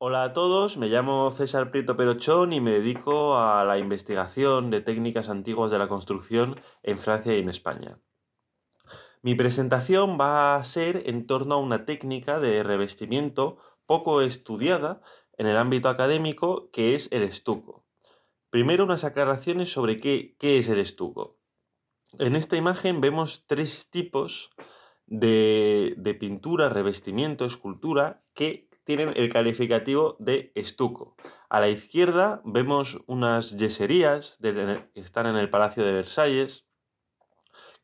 Hola a todos, me llamo César Prieto Perochón y me dedico a la investigación de técnicas antiguas de la construcción en Francia y en España. Mi presentación va a ser en torno a una técnica de revestimiento poco estudiada en el ámbito académico que es el estuco. Primero unas aclaraciones sobre qué, qué es el estuco. En esta imagen vemos tres tipos de, de pintura, revestimiento, escultura que tienen el calificativo de estuco. A la izquierda vemos unas yeserías que están en el Palacio de Versalles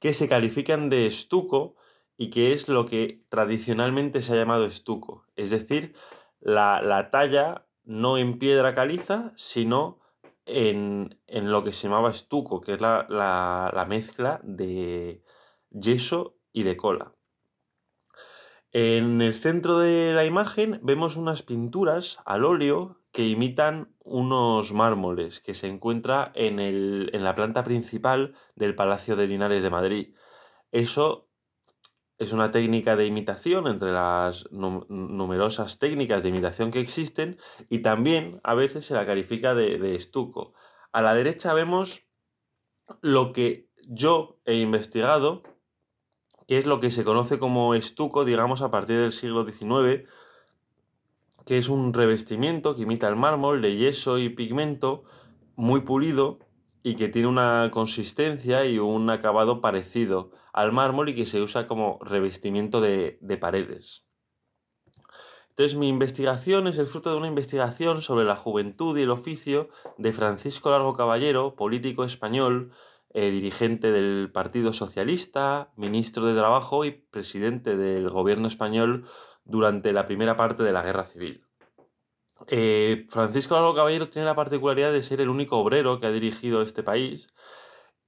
que se califican de estuco y que es lo que tradicionalmente se ha llamado estuco, es decir, la, talla no en piedra caliza, sino en, lo que se llamaba estuco, que es la mezcla de yeso y de cola. En el centro de la imagen vemos unas pinturas al óleo que imitan unos mármoles que se encuentra en, la planta principal del Palacio de Linares de Madrid. Eso es una técnica de imitación entre las numerosas técnicas de imitación que existen y también a veces se la califica de estuco. A la derecha vemos lo que yo he investigado que es lo que se conoce como estuco, digamos, a partir del siglo XIX, que es un revestimiento que imita el mármol de yeso y pigmento muy pulido y que tiene una consistencia y un acabado parecido al mármol y que se usa como revestimiento de, de paredes. Entonces mi investigación es el fruto de una investigación sobre la juventud y el oficio de Francisco Largo Caballero, político español, eh, dirigente del Partido Socialista, ministro de Trabajo y presidente del gobierno español durante la primera parte de la Guerra Civil. Eh, Francisco Álvaro Caballero tiene la particularidad de ser el único obrero que ha dirigido este país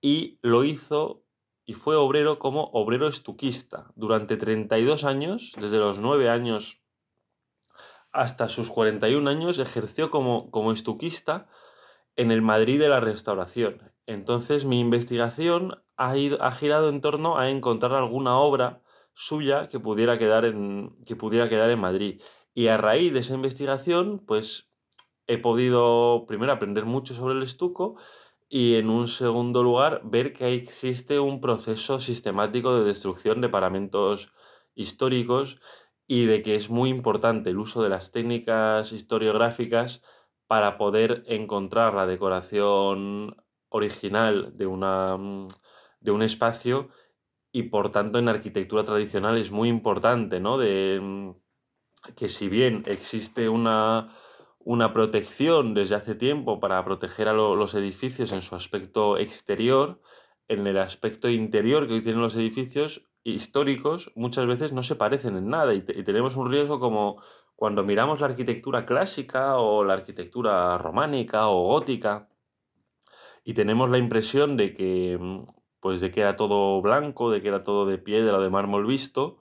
y lo hizo y fue obrero como obrero estuquista durante 32 años, desde los 9 años hasta sus 41 años, ejerció como, como estuquista en el Madrid de la Restauración entonces mi investigación ha, ha girado en torno a encontrar alguna obra suya que pudiera quedar en, que pudiera quedar en Madrid. Y a raíz de esa investigación, pues he podido primero aprender mucho sobre el estuco y en un segundo lugar ver que existe un proceso sistemático de destrucción de paramentos históricos y de que es muy importante el uso de las técnicas historiográficas para poder encontrar la decoración original de, mm, de un espacio y por tanto en arquitectura tradicional es muy importante, ¿no? De, mm, que si bien existe una, protección desde hace tiempo para proteger a los edificios en su aspecto exterior, en el aspecto interior que hoy tienen los edificios históricos muchas veces no se parecen en nada y tenemos un riesgo como cuando miramos la arquitectura clásica o la arquitectura románica o gótica, y tenemos la impresión de que, mm, pues de que era todo blanco, de que era todo de piedra o de mármol visto,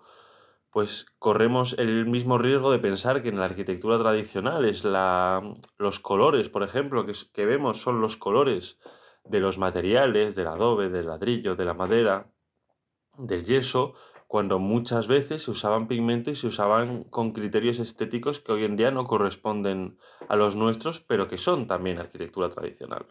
pues corremos el mismo riesgo de pensar que en la arquitectura tradicional es la, mm, los colores, por ejemplo, que, que vemos son los colores de los materiales, del adobe, del ladrillo, de la madera, del yeso, cuando muchas veces se usaban pigmentos y se usaban con criterios estéticos que hoy en día no corresponden a los nuestros, pero que son también arquitectura tradicional.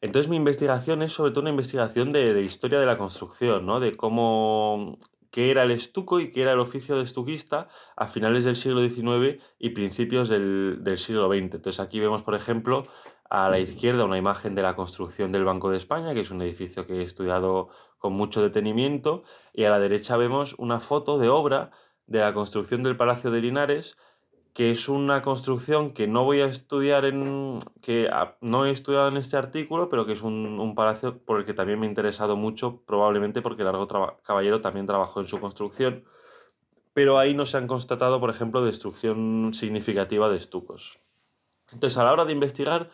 Entonces mi investigación es sobre todo una investigación de, historia de la construcción, ¿no? de cómo qué era el estuco y qué era el oficio de estuquista a finales del siglo XIX y principios del, del, siglo XX. Entonces aquí vemos, por ejemplo, a la izquierda una imagen de la construcción del Banco de España, que es un edificio que he estudiado con mucho detenimiento, y a la derecha vemos una foto de obra de la construcción del Palacio de Linares que es una construcción que no voy a estudiar en. que no he estudiado en este artículo, pero que es un, palacio por el que también me he interesado mucho, probablemente porque Largo Caballero también trabajó en su construcción, pero ahí no se han constatado, por ejemplo, destrucción significativa de estucos. Entonces, a la hora de investigar.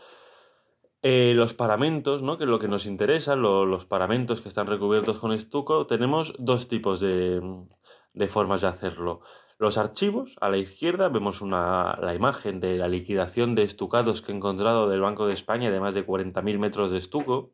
Eh, los paramentos, ¿no? que es lo que nos interesa, los paramentos que están recubiertos con estuco, tenemos dos tipos de formas de hacerlo. Los archivos, a la izquierda vemos una, la imagen de la liquidación de estucados que he encontrado del Banco de España de más de 40.000 metros de estuco,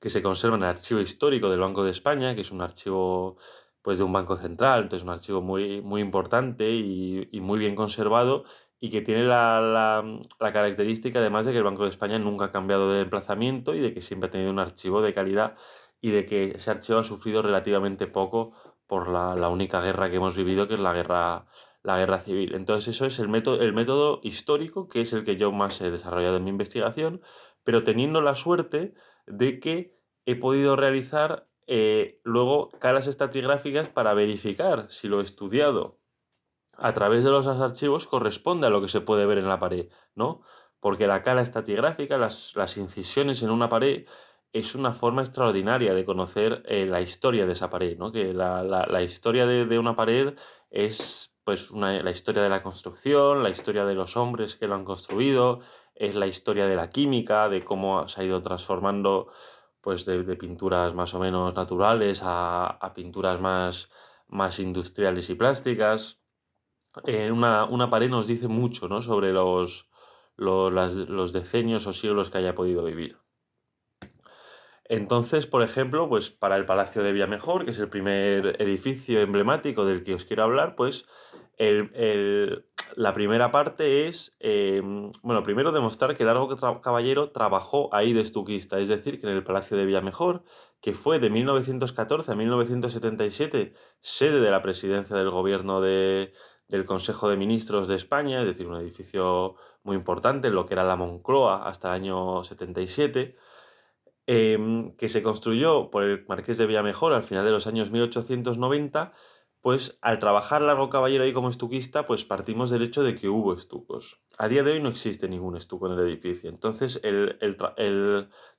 que se conserva en el archivo histórico del Banco de España, que es un archivo pues de un banco central, entonces un archivo muy, muy importante y, muy bien conservado y que tiene la, la, la, característica además de que el Banco de España nunca ha cambiado de emplazamiento y de que siempre ha tenido un archivo de calidad y de que ese archivo ha sufrido relativamente poco por la, la, única guerra que hemos vivido, que es la guerra, la guerra civil. Entonces eso es el método, el método histórico, que es el que yo más he desarrollado en mi investigación, pero teniendo la suerte de que he podido realizar eh, luego caras estratigráficas para verificar si lo estudiado a través de los archivos corresponde a lo que se puede ver en la pared, ¿no? Porque la cara estratigráfica, las, las incisiones en una pared, es una forma extraordinaria de conocer eh, la historia de esa pared, Que la, historia de, una pared es pues la historia de la construcción, la historia de los hombres que lo han construido, es la historia de la química, de cómo se ha ido transformando pues de, pinturas más o menos naturales a, pinturas más, más industriales y plásticas. Eh, una, pared nos dice mucho ¿no? sobre los, los, los decenios o siglos que haya podido vivir. Entonces, por ejemplo, pues para el Palacio de Villamejor, que es el primer edificio emblemático del que os quiero hablar, pues la primera parte es, em, bueno, primero demostrar que el Largo Caballero trabajó ahí de estuquista, es decir, que en el Palacio de Villamejor, que fue de 1914 a 1977 sede de la presidencia del gobierno de, del Consejo de Ministros de España, es decir, un edificio muy importante lo que era la Moncloa hasta el año 77, Em, que se construyó por el marqués de Villamejor al final de los años 1890, pues al trabajar Largo Caballero ahí como estuquista, pues partimos del hecho de que hubo estucos. A día de hoy no existe ningún estuco en el edificio. Entonces,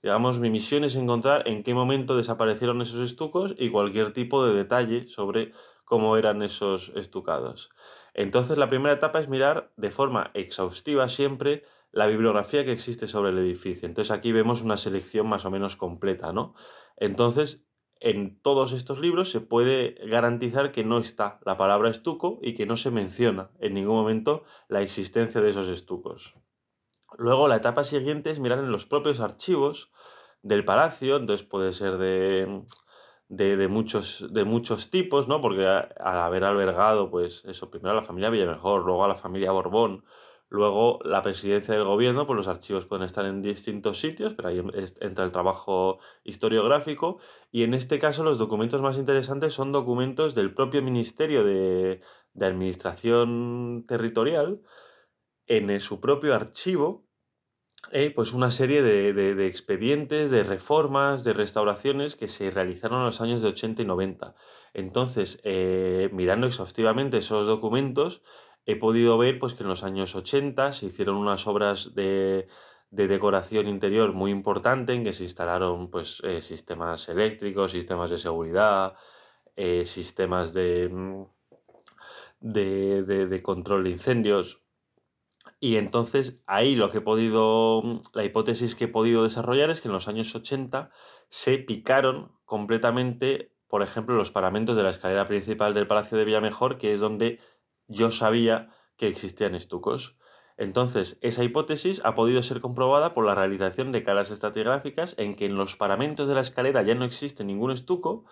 digamos, mi misión es encontrar en qué momento desaparecieron esos estucos y cualquier tipo de detalle sobre cómo eran esos estucados. Entonces, la primera etapa es mirar de forma exhaustiva siempre la bibliografía que existe sobre el edificio. Entonces aquí vemos una selección más o menos completa, ¿no? Entonces, en todos estos libros se puede garantizar que no está la palabra estuco y que no se menciona en ningún momento la existencia de esos estucos. Luego la etapa siguiente es mirar en los propios archivos del palacio, entonces puede ser de, muchos, de muchos tipos, ¿no? porque al haber albergado, pues eso, primero a la familia Villamejor, luego a la familia Borbón, Luego, la presidencia del gobierno, pues los archivos pueden estar en distintos sitios, pero ahí entra el trabajo historiográfico. Y en este caso, los documentos más interesantes son documentos del propio Ministerio de, Administración Territorial, en su propio archivo, eh, pues una serie de, expedientes, de reformas, de restauraciones que se realizaron en los años de 80 y 90. Entonces, eh, mirando exhaustivamente esos documentos, he podido ver pues, que en los años 80 se hicieron unas obras de, decoración interior muy importante en que se instalaron pues, eh, sistemas eléctricos, sistemas de seguridad, eh, sistemas mm, de, de, de, control de incendios. Y entonces ahí lo que he podido, mm, la hipótesis que he podido desarrollar es que en los años 80 se picaron completamente, por ejemplo, los paramentos de la escalera principal del Palacio de Villamejor, que es donde yo sabía que existían estucos. Entonces, esa hipótesis ha podido ser comprobada por la realización de caras estratigráficas en que en los paramentos de la escalera ya no existe ningún estuco.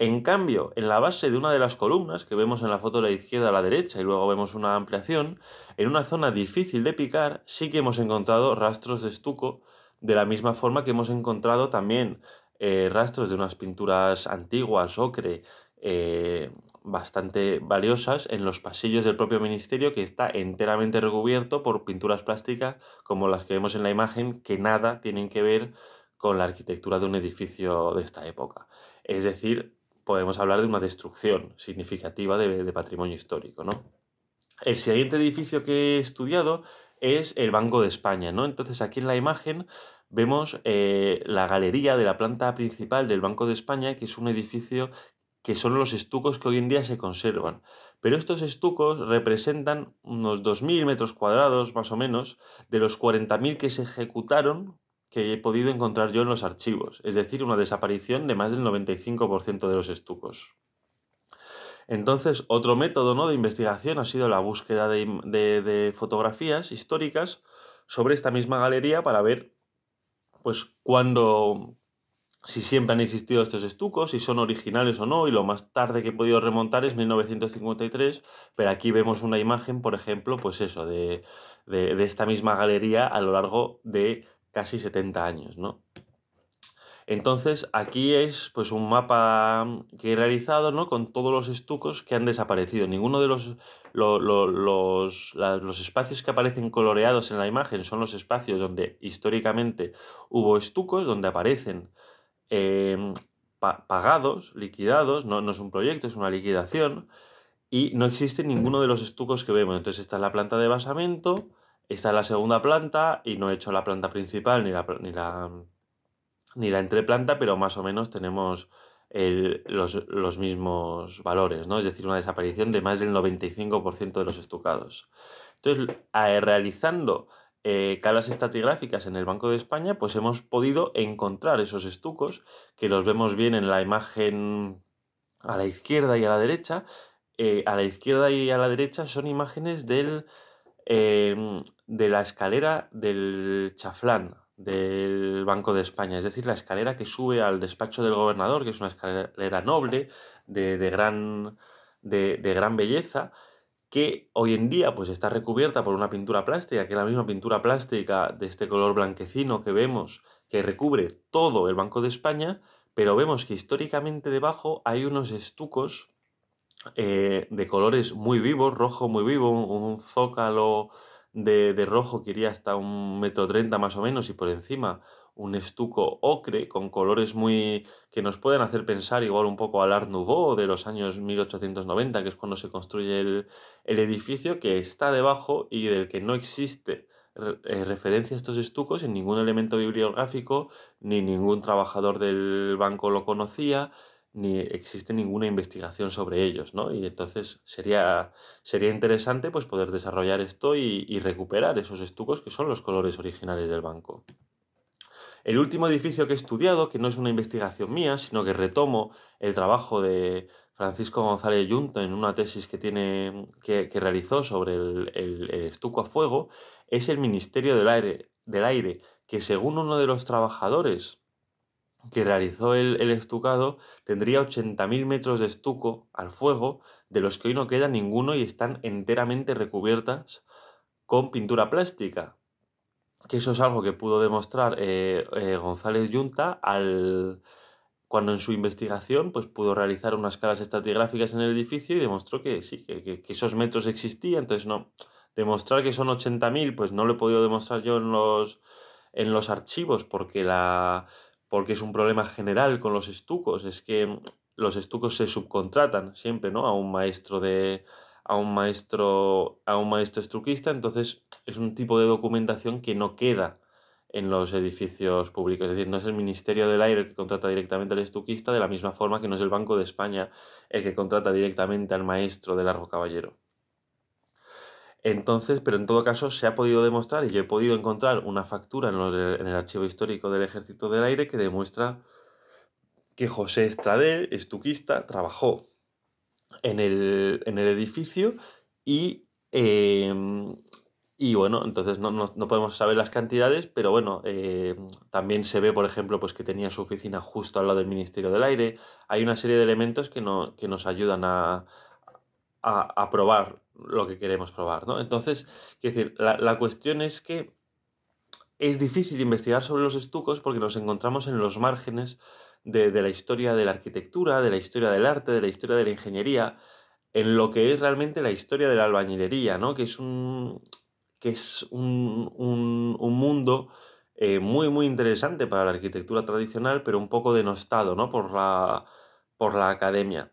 En cambio, en la base de una de las columnas, que vemos en la foto de la izquierda a la derecha y luego vemos una ampliación, en una zona difícil de picar, sí que hemos encontrado rastros de estuco, de la misma forma que hemos encontrado también eh, rastros de unas pinturas antiguas, ocre, eh, bastante valiosas en los pasillos del propio ministerio que está enteramente recubierto por pinturas plásticas como las que vemos en la imagen que nada tienen que ver con la arquitectura de un edificio de esta época. Es decir, podemos hablar de una destrucción significativa de, patrimonio histórico. ¿no? El siguiente edificio que he estudiado es el Banco de España. ¿no? Entonces aquí en la imagen vemos eh, la galería de la planta principal del Banco de España, que es un edificio que son los estucos que hoy en día se conservan. Pero estos estucos representan unos 2.000 metros cuadrados más o menos de los 40.000 que se ejecutaron que he podido encontrar yo en los archivos, es decir, una desaparición de más del 95% de los estucos. Entonces, otro método ¿no? de investigación ha sido la búsqueda de, fotografías históricas sobre esta misma galería para ver pues, cuándo, si siempre han existido estos estucos, si son originales o no, y lo más tarde que he podido remontar es 1953, pero aquí vemos una imagen, por ejemplo, pues eso, de, esta misma galería a lo largo de casi 70 años, Entonces, aquí es pues un mapa que he realizado, ¿no? Con todos los estucos que han desaparecido. Ninguno de los, los, los, espacios que aparecen coloreados en la imagen son los espacios donde históricamente hubo estucos, donde aparecen Em, pagados, liquidados, no, es un proyecto, es una liquidación, y no existe ninguno de los estucos que vemos. Entonces, esta es la planta de basamento, esta es la segunda planta, y no he hecho la planta principal ni la, ni la, ni la entreplanta, pero más o menos tenemos los, mismos valores, ¿no? Es decir, una desaparición de más del 95% de los estucados. Entonces, realizando eh, calas estatigráficas en el Banco de España, pues hemos podido encontrar esos estucos que los vemos bien en la imagen a la izquierda y a la derecha. Eh, a la izquierda y a la derecha son imágenes em, de la escalera del chaflán del Banco de España, es decir, la escalera que sube al despacho del gobernador, que es una escalera noble, de, gran, de gran belleza, que hoy en día pues está recubierta por una pintura plástica, que es la misma pintura plástica de este color blanquecino que vemos que recubre todo el Banco de España, pero vemos que históricamente debajo hay unos estucos eh, de colores muy vivos, rojo muy vivo, un zócalo de, rojo que iría hasta un metro treinta más o menos y por encima un estuco ocre con colores muy que nos pueden hacer pensar igual un poco al Art Nouveau de los años 1890, que es cuando se construye el, edificio que está debajo y del que no existe eh, referencia a estos estucos en ningún elemento bibliográfico, ni ningún trabajador del banco lo conocía, ni existe ninguna investigación sobre ellos, ¿no? Y entonces sería, sería interesante pues, poder desarrollar esto y, recuperar esos estucos que son los colores originales del banco. El último edificio que he estudiado, que no es una investigación mía, sino que retomo el trabajo de Francisco González Junto en una tesis que, tiene, que, realizó sobre el, el, estuco a fuego, es el Ministerio del Aire, del Aire, que según uno de los trabajadores que realizó el, estucado tendría 80.000 metros de estuco al fuego, de los que hoy no queda ninguno y están enteramente recubiertas con pintura plástica. Que eso es algo que pudo demostrar eh, eh, González Yunta al, cuando en su investigación pues, pudo realizar unas caras estratigráficas en el edificio y demostró que sí, que, esos metros existían. Entonces, no, demostrar que son 80.000, pues no lo he podido demostrar yo en los, en los archivos porque la porque es un problema general con los estucos, es que los estucos se subcontratan siempre, ¿no? A un maestro de a un maestro a un maestro entonces es un tipo de documentación que no queda en los edificios públicos, es decir, no es el Ministerio del Aire el que contrata directamente al estuquista de la misma forma que no es el Banco de España el que contrata directamente al maestro del Largo Caballero. Entonces, pero en todo caso se ha podido demostrar y yo he podido encontrar una factura en, el archivo histórico del Ejército del Aire que demuestra que José Estradé, estuquista, trabajó en el, en el edificio y, em, y bueno, entonces no, podemos saber las cantidades, pero bueno, em, también se ve, por ejemplo, pues que tenía su oficina justo al lado del Ministerio del Aire. Hay una serie de elementos que, nos ayudan a, a probar lo que queremos probar, ¿no? Entonces, quiero la, cuestión es que es difícil investigar sobre los estucos porque nos encontramos en los márgenes de, la historia de la arquitectura, de la historia del arte, de la historia de la ingeniería, en lo que es realmente la historia de la albañilería, ¿no? Que es un, que es un, un, mundo eh, muy, muy interesante para la arquitectura tradicional, pero un poco denostado, ¿no? Por la, por la academia.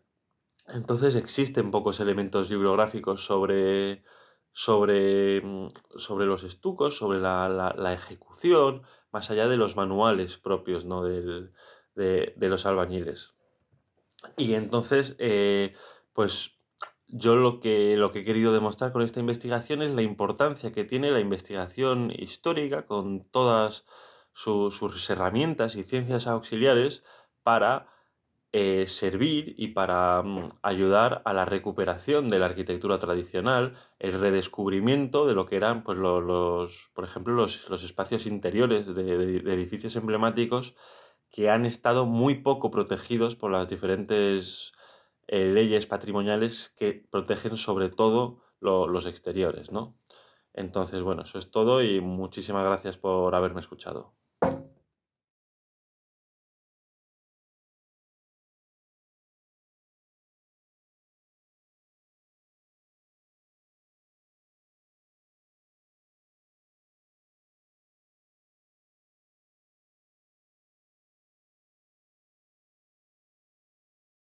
Entonces existen pocos elementos bibliográficos sobre, sobre, mm, sobre los estucos, sobre la, ejecución, más allá de los manuales propios de, los albañiles. Y entonces, eh, pues yo lo que, lo que he querido demostrar con esta investigación es la importancia que tiene la investigación histórica con todas sus herramientas y ciencias auxiliares para eh, servir y para mm, ayudar a la recuperación de la arquitectura tradicional, el redescubrimiento de lo que eran, pues, los, por ejemplo, los, espacios interiores de, edificios emblemáticos que han estado muy poco protegidos por las diferentes eh, leyes patrimoniales que protegen sobre todo los exteriores, ¿no? Entonces, bueno, eso es todo y muchísimas gracias por haberme escuchado.